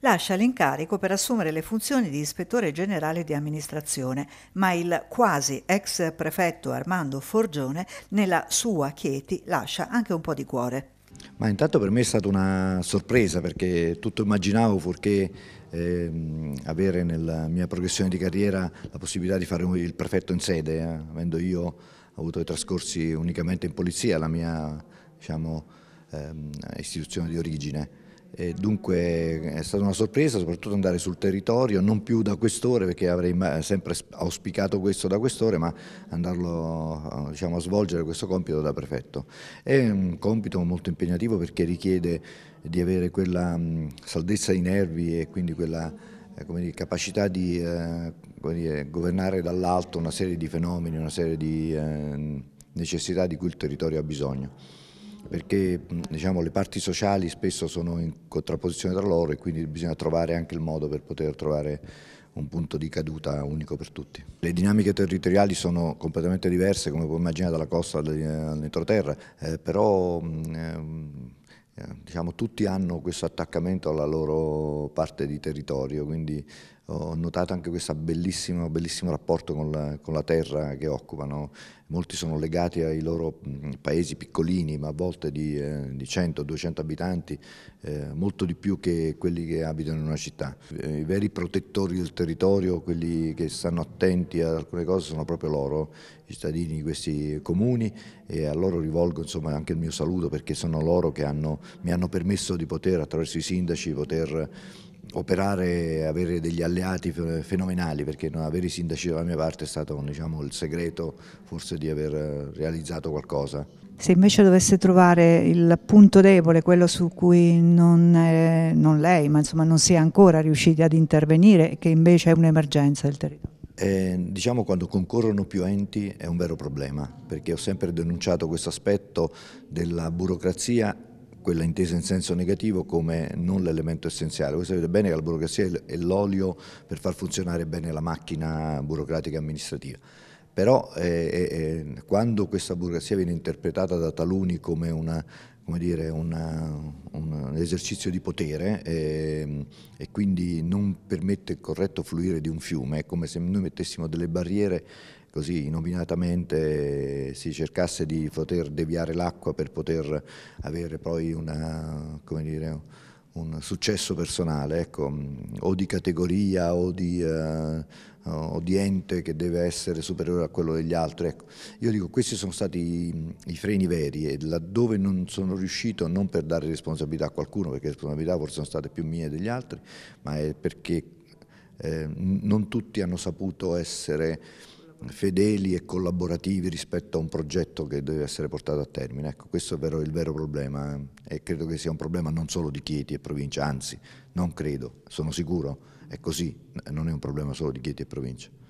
lascia l'incarico per assumere le funzioni di ispettore generale di amministrazione, ma il quasi ex prefetto Armando Forgione nella sua Chieti lascia anche un po' di cuore. Ma intanto per me è stata una sorpresa perché tutto immaginavo fuorché eh, avere nella mia progressione di carriera la possibilità di fare il prefetto in sede, eh, avendo io avuto i trascorsi unicamente in polizia, la mia diciamo, eh, istituzione di origine dunque è stata una sorpresa soprattutto andare sul territorio, non più da quest'ora perché avrei sempre auspicato questo da quest'ora, ma andarlo eh, diciamo, a svolgere questo compito da prefetto. È un compito molto impegnativo perché richiede di avere quella mm, saldezza di nervi e quindi quella eh, dire, capacità di eh, dire, governare dall'alto una serie di fenomeni, una serie di eh, necessità di cui il territorio ha bisogno perché diciamo, le parti sociali spesso sono in contrapposizione tra loro e quindi bisogna trovare anche il modo per poter trovare un punto di caduta unico per tutti. Le dinamiche territoriali sono completamente diverse, come puoi immaginare, dalla costa all'entroterra, eh, eh, però ehm, diciamo, tutti hanno questo attaccamento alla loro parte di territorio, quindi ho notato anche questo bellissimo, bellissimo rapporto con la, con la, terra che occupano. Molti sono legati ai loro paesi piccolini, ma a volte di, eh, di 100-200 abitanti, eh, molto di più che quelli che abitano in una città. Eh, I veri protettori del territorio, quelli che stanno attenti ad alcune cose, sono proprio loro, i cittadini di questi comuni e a loro rivolgo insomma, anche il mio saluto perché sono loro che hanno, mi hanno permesso di poter, attraverso i sindaci, poter operare, avere degli alleati fenomenali, perché non avere i sindaci dalla mia parte è stato diciamo, il segreto forse di aver eh, realizzato qualcosa. Se invece dovesse trovare il punto debole, quello su cui non, è, non lei, ma insomma non si è ancora riusciti ad intervenire, che invece è un'emergenza del territorio. Eh, diciamo quando concorrono più enti è un vero problema, perché ho sempre denunciato questo aspetto della burocrazia quella intesa in senso negativo come non l'elemento essenziale. Voi sapete bene che la burocrazia è l'olio per far funzionare bene la macchina burocratica e amministrativa però eh, eh, eh quando questa burocrazia viene interpretata da taluni come una come dire, una, un esercizio di potere e, ehm, e, quindi non permette il corretto fluire di un fiume, è come se noi mettessimo delle barriere così nominatamente eh, si cercasse di poter deviare l'acqua per poter avere poi una, come dire, un successo personale, ecco, mm, o di categoria o di, eh, o di, ente che deve essere superiore a quello degli altri. Ecco. Io dico questi sono stati i, mm, i, freni veri e laddove non sono riuscito non per dare responsabilità a qualcuno, perché le responsabilità forse sono state più mie degli altri, ma è perché eh, non tutti hanno saputo essere fedeli e collaborativi rispetto a un progetto che deve essere portato a termine. Ecco, questo è vero, il vero problema eh, e credo che sia un problema non solo di Chieti e provincia, anzi, non credo, sono sicuro, è così, non è un problema solo di Chieti e provincia.